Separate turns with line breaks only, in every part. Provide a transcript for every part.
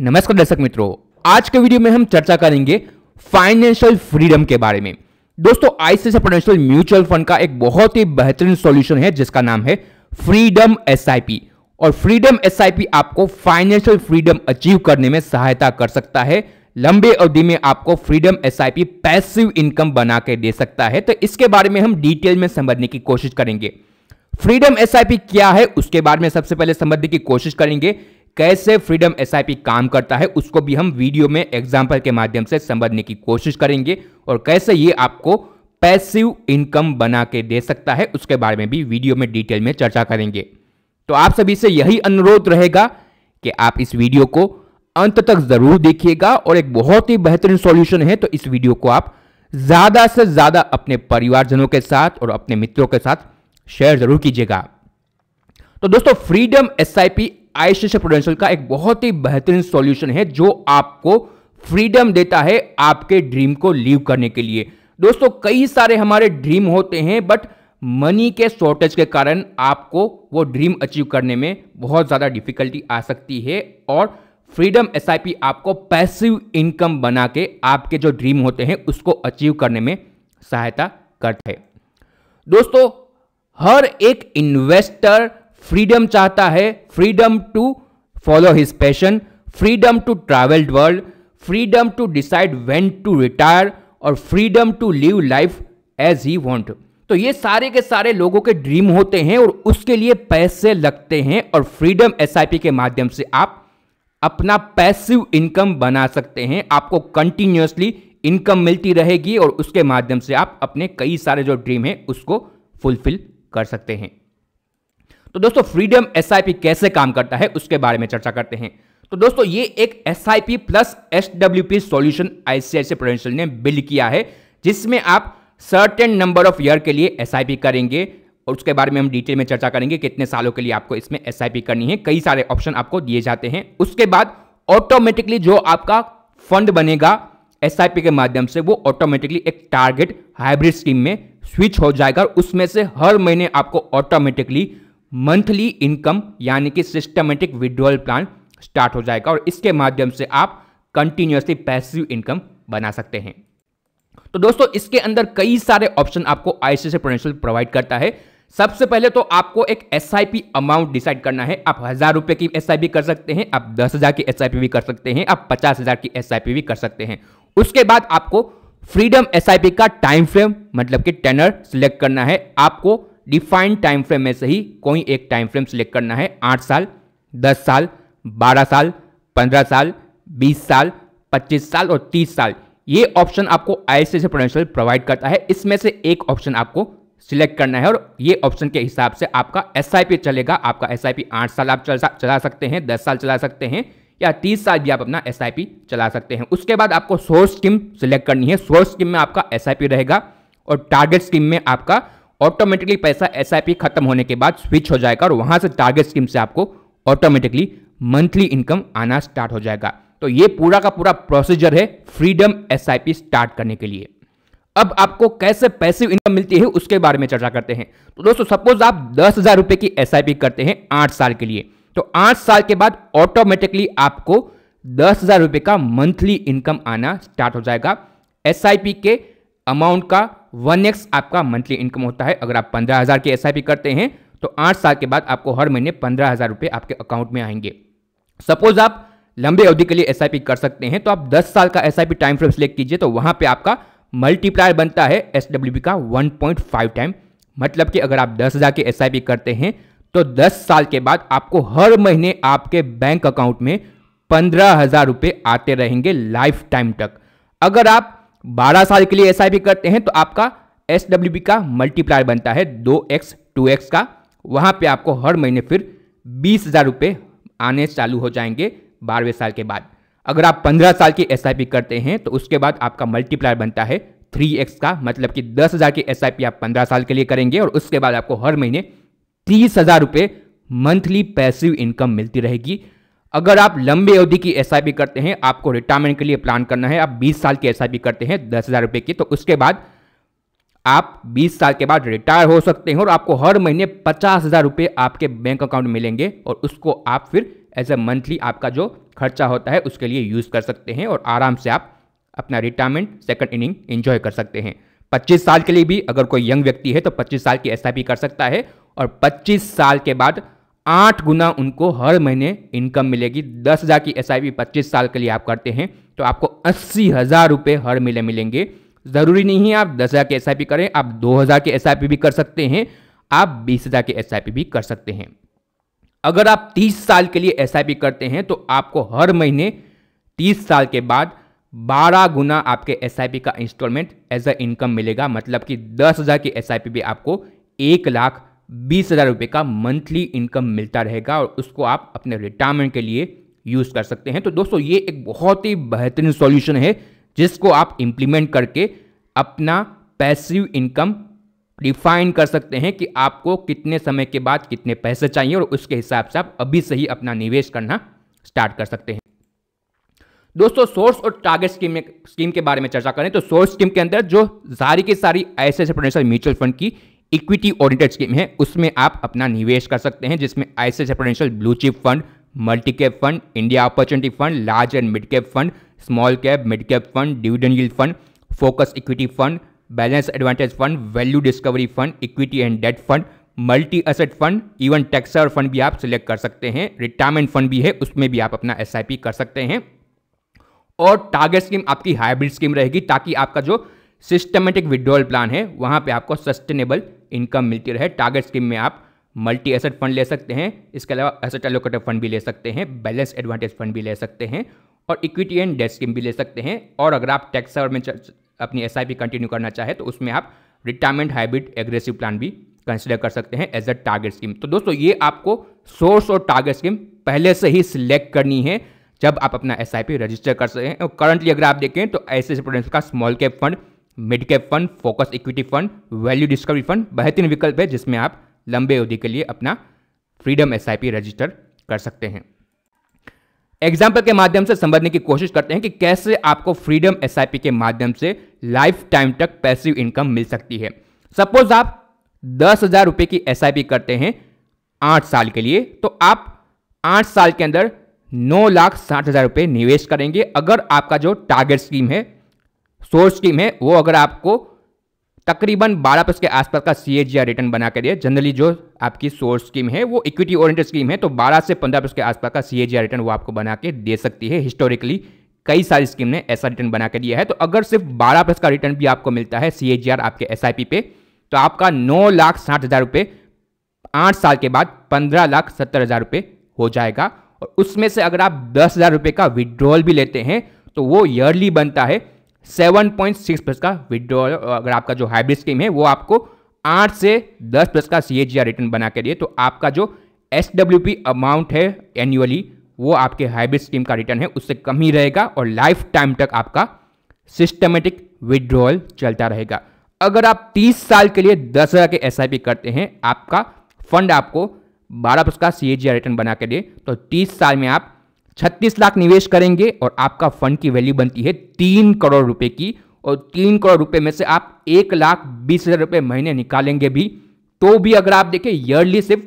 नमस्कार दर्शक मित्रों आज के वीडियो में हम चर्चा करेंगे फाइनेंशियल फ्रीडम के बारे में दोस्तों आईसीआई फाइनेंशियल म्यूचुअल फंड का एक बहुत ही बेहतरीन सॉल्यूशन है जिसका नाम है फ्रीडम एसआईपी और फ्रीडम एसआईपी आपको फाइनेंशियल फ्रीडम अचीव करने में सहायता कर सकता है लंबे अवधि में आपको फ्रीडम एसआईपी पैसिव इनकम बना के दे सकता है तो इसके बारे में हम डिटेल में समझने की कोशिश करेंगे फ्रीडम एसआईपी क्या है उसके बारे में सबसे पहले समझने की कोशिश करेंगे कैसे फ्रीडम एस काम करता है उसको भी हम वीडियो में एग्जाम्पल के माध्यम से समझने की कोशिश करेंगे और कैसे ये आपको पैसिव इनकम बना के दे सकता है उसके बारे में भी वीडियो में डिटेल में चर्चा करेंगे तो आप सभी से यही अनुरोध रहेगा कि आप इस वीडियो को अंत तक जरूर देखिएगा और एक बहुत ही बेहतरीन सॉल्यूशन है तो इस वीडियो को आप ज़्यादा से ज़्यादा अपने परिवारजनों के साथ और अपने मित्रों के साथ शेयर जरूर कीजिएगा तो दोस्तों फ्रीडम एस आईसीसी प्रोडेंशियल का एक बहुत ही बेहतरीन सॉल्यूशन है जो आपको फ्रीडम देता है आपके ड्रीम को लीव करने के लिए दोस्तों कई सारे हमारे ड्रीम होते हैं बट मनी के शॉर्टेज के कारण आपको वो ड्रीम अचीव करने में बहुत ज़्यादा डिफिकल्टी आ सकती है और फ्रीडम एस आपको पैसिव इनकम बना के आपके जो ड्रीम होते हैं उसको अचीव करने में सहायता करते हैं दोस्तों हर एक इन्वेस्टर फ्रीडम चाहता है freedom to follow his passion freedom to travel world freedom to decide when to retire और freedom to live life as he want तो ये सारे के सारे लोगों के ड्रीम होते हैं और उसके लिए पैसे लगते हैं और फ्रीडम एस के माध्यम से आप अपना पैसिव इनकम बना सकते हैं आपको कंटिन्यूसली इनकम मिलती रहेगी और उसके माध्यम से आप अपने कई सारे जो ड्रीम हैं उसको फुलफिल कर सकते हैं तो दोस्तों फ्रीडम एस कैसे काम करता है उसके बारे में चर्चा करते हैं तो दोस्तों ये एक S I P plus S W P solution ICICI ने बिल किया है जिसमें आप सर्टेन नंबर ऑफ ईयर के लिए एस करेंगे और उसके बारे में हम डिटेल में चर्चा करेंगे कितने सालों के लिए आपको इसमें एस करनी है कई सारे ऑप्शन आपको दिए जाते हैं उसके बाद ऑटोमेटिकली जो आपका फंड बनेगा एस के माध्यम से वो ऑटोमेटिकली एक टारगेट हाइब्रिड स्कीम में स्विच हो जाएगा उसमें से हर महीने आपको ऑटोमेटिकली मंथली इनकम यानी कि सिस्टमेटिक विड्रॉल प्लान स्टार्ट हो जाएगा और इसके माध्यम से आप कंटिन्यूसली पैसिव इनकम बना सकते हैं तो दोस्तों इसके अंदर कई सारे ऑप्शन आपको आईसीसी प्रोडेंशियल प्रोवाइड करता है सबसे पहले तो आपको एक एस अमाउंट डिसाइड करना है आप हज़ार रुपए की एस कर सकते हैं आप दस हज़ार की एस भी कर सकते हैं आप पचास हज़ार की एस भी कर सकते हैं उसके बाद आपको फ्रीडम एस का टाइम फ्रेम मतलब कि टेनर सिलेक्ट करना है आपको डिफाइंड टाइम फ्रेम में से ही कोई एक टाइम फ्रेम सिलेक्ट करना है आठ साल दस साल बारह साल पंद्रह साल बीस साल पच्चीस साल और तीस साल ये ऑप्शन आपको आई से पोटेंशियल प्रोवाइड करता है इसमें से एक ऑप्शन आपको सिलेक्ट करना है और ये ऑप्शन के हिसाब से आपका एस चलेगा आपका एस आई आठ साल आप चल, चला सकते हैं दस साल चला सकते हैं या तीस साल भी आप अपना एस चला सकते हैं उसके बाद आपको सोर्स स्कीम सिलेक्ट करनी है सोर्स स्कीम में आपका एस रहेगा और टारगेट स्कीम में आपका ऑटोमेटिकली पैसा एस खत्म होने के बाद स्विच हो जाएगा और वहां से टारगेट स्कीम से आपको ऑटोमेटिकली मंथली इनकम आना स्टार्ट हो जाएगा तो ये पूरा का पूरा प्रोसीजर है फ्रीडम एस स्टार्ट करने के लिए अब आपको कैसे पैसिव इनकम मिलती है उसके बारे में चर्चा करते हैं तो दोस्तों सपोज आप दस हजार रुपए की एस करते हैं आठ साल के लिए तो आठ साल के बाद ऑटोमेटिकली आपको दस हजार रुपए का मंथली इनकम आना स्टार्ट हो जाएगा एस के अमाउंट का वन एक्स आपका मंथली इनकम होता है अगर आप पंद्रह हज़ार की एस करते हैं तो आठ साल के बाद आपको हर महीने पंद्रह हज़ार रुपये आपके अकाउंट में आएंगे सपोज आप लंबे अवधि के लिए एस कर सकते हैं तो आप दस साल का एस टाइम फ्रेम सिलेक्ट कीजिए तो वहाँ पर आपका मल्टीप्लायर बनता है एस का वन टाइम मतलब कि अगर आप दस हज़ार की एस करते हैं तो 10 साल के बाद आपको हर महीने आपके बैंक अकाउंट में पंद्रह हज़ार रुपये आते रहेंगे लाइफ टाइम तक अगर आप 12 साल के लिए एस करते हैं तो आपका एस का मल्टीप्लायर बनता है दो एक्स टू एक्स का वहाँ पे आपको हर महीने फिर बीस हज़ार रुपये आने चालू हो जाएंगे बारहवें साल के बाद अगर आप पंद्रह साल की एस करते हैं तो उसके बाद आपका मल्टीप्लायर बनता है थ्री एक्स का मतलब कि दस हज़ार की एस आप पंद्रह साल के लिए करेंगे और उसके बाद आपको हर महीने तीस हज़ार रुपये मंथली पैसिव इनकम मिलती रहेगी अगर आप लंबी अवधि की एस करते हैं आपको रिटायरमेंट के लिए प्लान करना है आप 20 साल की एस करते हैं दस हज़ार रुपये की तो उसके बाद आप 20 साल के बाद रिटायर हो सकते हैं और आपको हर महीने पचास हज़ार रुपये आपके बैंक अकाउंट मिलेंगे और उसको आप फिर एज ए मंथली आपका जो खर्चा होता है उसके लिए यूज़ कर सकते हैं और आराम से आप अपना रिटायरमेंट सेकंड इनिंग एंजॉय कर सकते हैं 25 साल के लिए भी अगर कोई यंग व्यक्ति है तो 25 साल की एस कर सकता है और 25 साल के बाद आठ गुना उनको हर महीने इनकम मिलेगी दस हज़ार की एस आई पी पच्चीस साल के लिए आप करते हैं तो आपको अस्सी हज़ार रुपये हर महीने मिलेंगे ज़रूरी नहीं है आप दस हज़ार की एस आई पी करें आप दो हज़ार की एस आई पी भी कर सकते हैं आप बीस हज़ार की एस आई पी भी कर सकते हैं अगर आप तीस साल के लिए एस आई पी करते हैं तो आपको हर महीने तीस साल के बाद बारह गुना आपके एस आई पी का इंस्टॉलमेंट एज अ इनकम मिलेगा मतलब कि दस हज़ार की एस आई पी भी आपको एक लाख बीस हज़ार रुपये का मंथली इनकम मिलता रहेगा और उसको आप अपने रिटायरमेंट के लिए यूज़ कर सकते हैं तो दोस्तों ये एक बहुत ही बेहतरीन सॉल्यूशन है जिसको आप इम्प्लीमेंट करके अपना पैसिव इनकम डिफाइन कर सकते हैं कि आपको कितने समय के बाद कितने पैसे चाहिए और उसके हिसाब से आप अभी से ही अपना निवेश करना स्टार्ट कर सकते हैं दोस्तों सोर्स और टारगेट स्कीम स्कीम के बारे में चर्चा करें तो सोर्स स्कीम के अंदर जो सारी की सारी ऐसे ऐसे म्यूचुअल फंड की इक्विटी ऑडिटेड स्कीम है उसमें आप अपना निवेश कर सकते हैं जिसमें ICICI Prudential blue chip fund multi cap fund India opportunity fund large and mid cap fund small cap mid cap fund dividend yield fund focus equity fund balance advantage fund value discovery fund equity and debt fund multi asset fund even tax saver fund भी आप select कर सकते हैं retirement fund भी है उसमें भी आप अपना एस कर सकते हैं और टारगेट स्कीम आपकी हाइब्रिड स्कीम रहेगी ताकि आपका जो सिस्टमेटिक विड्रॉल प्लान है वहां पे आपको सस्टेनेबल इनकम मिलती रहे टारगेट स्कीम में आप मल्टी एसेट फंड ले सकते हैं इसके अलावा एसेट एलोकेटर फंड भी ले सकते हैं बैलेंस एडवांटेज फंड भी ले सकते हैं और इक्विटी एंड डेट स्कीम भी ले सकते हैं और अगर आप टैक्स सर्व में अपनी एस कंटिन्यू करना चाहें तो उसमें आप रिटायरमेंट हाइब्रिड एग्रेसिव प्लान भी कंसिडर कर सकते हैं एज अ टारगेट स्कीम तो दोस्तों ये आपको सोर्स और टारगेट स्कीम पहले से ही सिलेक्ट करनी है जब आप अपना एस रजिस्टर कर सकते हैं और करंटली अगर आप देखें तो ऐसे प्रोडेंस का small cap fund mid cap fund focus equity fund value discovery fund बेहतरीन विकल्प है जिसमें आप लंबे अवधि के लिए अपना फ्रीडम एस रजिस्टर कर सकते हैं एग्जाम्पल के माध्यम से समझने की कोशिश करते हैं कि कैसे आपको फ्रीडम एस के माध्यम से लाइफ टाइम तक पैसिव इनकम मिल सकती है सपोज आप दस हज़ार रुपये की एस करते हैं आठ साल के लिए तो आप आठ साल के अंदर नौ लाख साठ हज़ार रुपये निवेश करेंगे अगर आपका जो टारगेट स्कीम है सोर्स टीम है वो अगर आपको तकरीबन 12 परसेंट के आसपास का सी एच रिटर्न बना के दिया जनरली जो आपकी सोर्स स्कीम है वो इक्विटी ओरिएंटेड स्कीम है तो 12 से 15 परसेंट के आसपास का सी एच रिटर्न वो आपको बना के दे सकती है हिस्टोरिकली कई सारी स्कीम ने ऐसा रिटर्न बना के दिया है तो अगर सिर्फ 12 परसेंट का रिटर्न भी आपको मिलता है सी आपके एस पे तो आपका नौ लाख साठ हज़ार रुपये आठ साल के बाद पंद्रह लाख सत्तर हज़ार रुपये हो जाएगा और उसमें से अगर आप दस हज़ार रुपये का विड्रॉल भी लेते हैं तो वो ईयरली बनता है 7.6 प्लस का विड्रॉल अगर आपका जो हाइब्रिड स्कीम है वो आपको 8 से 10 प्लस का सी एच रिटर्न बना के दिए तो आपका जो एस अमाउंट है एनुअली वो आपके हाइब्रिड स्कीम का रिटर्न है उससे कम ही रहेगा और लाइफ टाइम तक आपका सिस्टमेटिक विड्रॉल चलता रहेगा अगर आप 30 साल के लिए दस हज़ार के एस करते हैं आपका फंड आपको 12 प्लस का सी एच रिटर्न बना के दे तो 30 साल में आप छत्तीस लाख निवेश करेंगे और आपका फंड की वैल्यू बनती है तीन करोड़ रुपए की और तीन करोड़ रुपए में से आप एक लाख बीस हज़ार रुपये महीने निकालेंगे भी तो भी अगर आप देखें ईयरली सिर्फ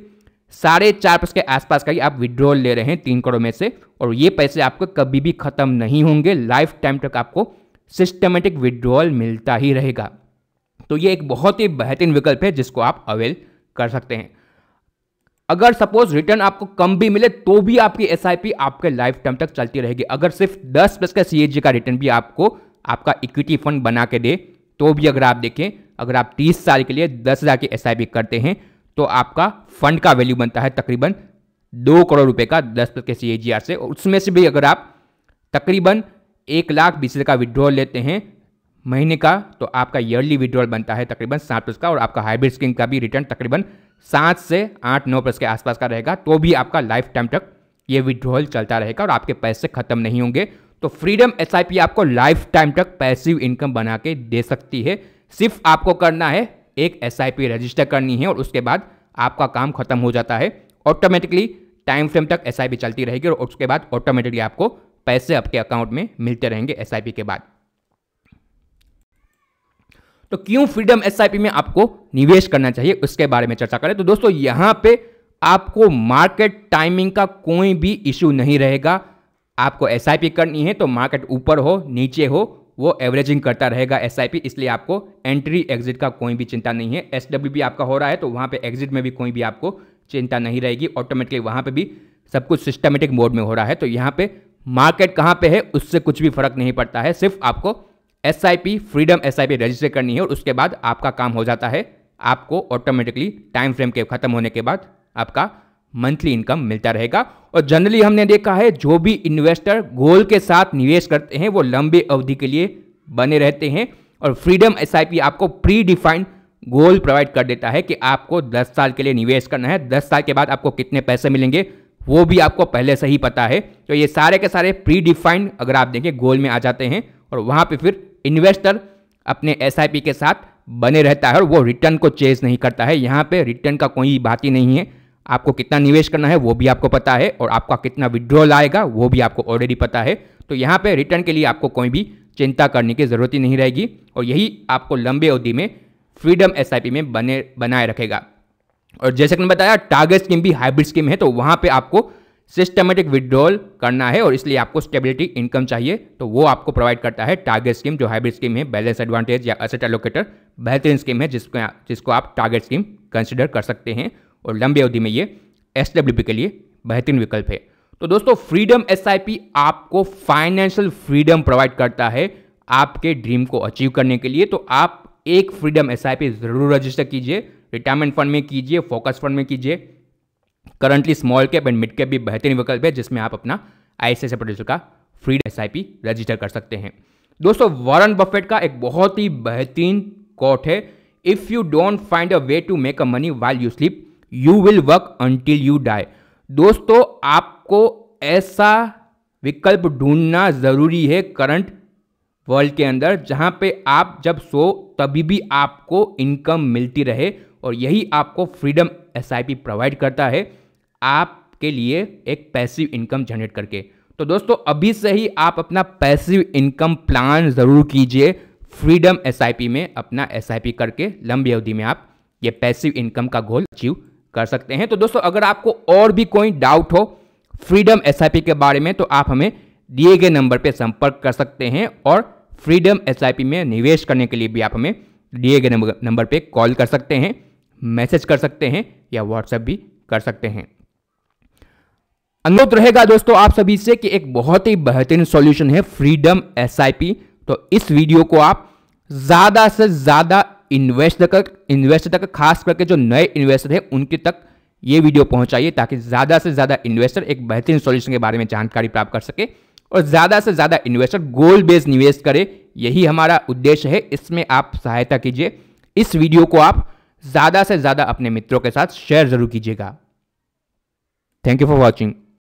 साढ़े चार परसेंट के आसपास का ही आप विड्रॉल ले रहे हैं तीन करोड़ में से और ये पैसे आपको कभी भी ख़त्म नहीं होंगे लाइफ टाइम तक आपको सिस्टमेटिक विड्रॉल मिलता ही रहेगा तो ये एक बहुत ही बेहतरीन विकल्प है जिसको आप अवेल कर सकते हैं अगर सपोज रिटर्न आपको कम भी मिले तो भी आपकी एस आपके लाइफ टाइम तक चलती रहेगी अगर सिर्फ दस प्लस का सी का रिटर्न भी आपको आपका इक्विटी फंड बना के दे तो भी अगर आप देखें अगर आप 30 साल के लिए दस हज़ार की एस करते हैं तो आपका फंड का वैल्यू बनता है तकरीबन दो करोड़ रुपए का दस प्लस के सी से उसमें से भी अगर आप तकरीबन एक लाख बीस हज़ार का विड्रॉल लेते हैं महीने का तो आपका ईयरली विड्रॉल बनता है तकरीबन सात प्लस का और आपका हाइब्रिड स्कीम का भी रिटर्न तकरीबन सात से आठ नौ प्लस के आसपास का रहेगा तो भी आपका लाइफ टाइम तक ये विड्रॉल चलता रहेगा और आपके पैसे खत्म नहीं होंगे तो फ्रीडम एस आपको लाइफ टाइम तक पैसिव इनकम बना के दे सकती है सिर्फ आपको करना है एक एस रजिस्टर करनी है और उसके बाद आपका काम खत्म हो जाता है ऑटोमेटिकली टाइम फ्रेम तक एस चलती रहेगी और उसके बाद ऑटोमेटिकली आपको पैसे आपके अकाउंट में मिलते रहेंगे एस के बाद तो क्यों फ्रीडम एस में आपको निवेश करना चाहिए उसके बारे में चर्चा करें तो दोस्तों यहां पे आपको मार्केट टाइमिंग का कोई भी इश्यू नहीं रहेगा आपको एस करनी है तो मार्केट ऊपर हो नीचे हो वो एवरेजिंग करता रहेगा एस इसलिए आपको एंट्री एग्जिट का कोई भी चिंता नहीं है एस भी आपका हो रहा है तो वहाँ पे एग्जिट में भी कोई भी आपको चिंता नहीं रहेगी ऑटोमेटिकली वहाँ पे भी सब कुछ सिस्टमेटिक मोड में हो रहा है तो यहाँ पे मार्केट कहाँ पे है उससे कुछ भी फर्क नहीं पड़ता है सिर्फ आपको S I P freedom S I P register करनी है और उसके बाद आपका काम हो जाता है आपको ऑटोमेटिकली टाइम फ्रेम के खत्म होने के बाद आपका मंथली इनकम मिलता रहेगा और जनरली हमने देखा है जो भी इन्वेस्टर गोल के साथ निवेश करते हैं वो लंबी अवधि के लिए बने रहते हैं और फ्रीडम एस आपको प्री डिफाइंड गोल प्रोवाइड कर देता है कि आपको 10 साल के लिए निवेश करना है 10 साल के बाद आपको कितने पैसे मिलेंगे वो भी आपको पहले से ही पता है तो ये सारे के सारे प्री डिफाइंड अगर आप देखें गोल में आ जाते हैं और वहाँ पर फिर इन्वेस्टर अपने एस के साथ बने रहता है और वो रिटर्न को चेज नहीं करता है यहाँ पे रिटर्न का कोई बात ही नहीं है आपको कितना निवेश करना है वो भी आपको पता है और आपका कितना विड्रॉल आएगा वो भी आपको ऑलरेडी पता है तो यहाँ पे रिटर्न के लिए आपको कोई भी चिंता करने की ज़रूरत ही नहीं रहेगी और यही आपको लंबे अवधि में फ्रीडम एस में बने बनाए रखेगा और जैसे कि मैंने बताया टारगेट स्कीम भी हाइब्रिड स्कीम है तो वहाँ पर आपको सिस्टमेटिक विड्रॉल करना है और इसलिए आपको स्टेबिलिटी इनकम चाहिए तो वो आपको प्रोवाइड करता है टारगेट स्कीम जो हाइब्रिड स्कीम है बैलेंस एडवांटेज या असेट एलोकेटर बेहतरीन स्कीम है जिसको जिसको आप टारगेट स्कीम कंसिडर कर सकते हैं और लंबी अवधि में ये एस के लिए बेहतरीन विकल्प है तो दोस्तों फ्रीडम एस आपको फाइनेंशियल फ्रीडम प्रोवाइड करता है आपके ड्रीम को अचीव करने के लिए तो आप एक फ्रीडम एस ज़रूर रजिस्टर कीजिए रिटायरमेंट फंड में कीजिए फोकस फंड में कीजिए currently small cap and mid cap भी बेहतरीन विकल्प है जिसमें आप अपना आई सी प्रोड्यूसर का फ्रीड एस रजिस्टर कर सकते हैं दोस्तों वॉरन बफेट का एक बहुत ही बेहतरीन कोट है if you don't find a way to make a money while you sleep you will work until you die दोस्तों आपको ऐसा विकल्प ढूंढना ज़रूरी है करंट वर्ल्ड के अंदर जहाँ पे आप जब सो तभी भी आपको इनकम मिलती रहे और यही आपको फ्रीडम एस प्रोवाइड करता है आपके लिए एक पैसिव इनकम जनरेट करके तो दोस्तों अभी से ही आप अपना पैसिव इनकम प्लान ज़रूर कीजिए फ्रीडम एस में अपना एस करके लंबी अवधि में आप ये पैसिव इनकम का गोल अचीव कर सकते हैं तो दोस्तों अगर आपको और भी कोई डाउट हो फ्रीडम एस के बारे में तो आप हमें दिए गए नंबर पर संपर्क कर सकते हैं और फ्रीडम एस में निवेश करने के लिए भी आप हमें दिए गए नंबर पर कॉल कर सकते हैं मैसेज कर सकते हैं या व्हाट्सएप भी कर सकते हैं अनुरोध रहेगा दोस्तों आप सभी से कि एक बहुत ही बेहतरीन सॉल्यूशन है फ्रीडम एस तो इस वीडियो को आप ज़्यादा से ज़्यादा इन्वेस्ट तक इन्वेस्टर तक खास करके जो नए इन्वेस्टर हैं उनके तक ये वीडियो पहुंचाइए ताकि ज़्यादा से ज़्यादा इन्वेस्टर एक बेहतरीन सॉल्यूशन के बारे में जानकारी प्राप्त कर सके और ज़्यादा से ज़्यादा इन्वेस्टर गोल्ड बेस्ड निवेश करे यही हमारा उद्देश्य है इसमें आप सहायता कीजिए इस वीडियो को आप ज़्यादा से ज़्यादा अपने मित्रों के साथ शेयर ज़रूर कीजिएगा थैंक यू फॉर वॉचिंग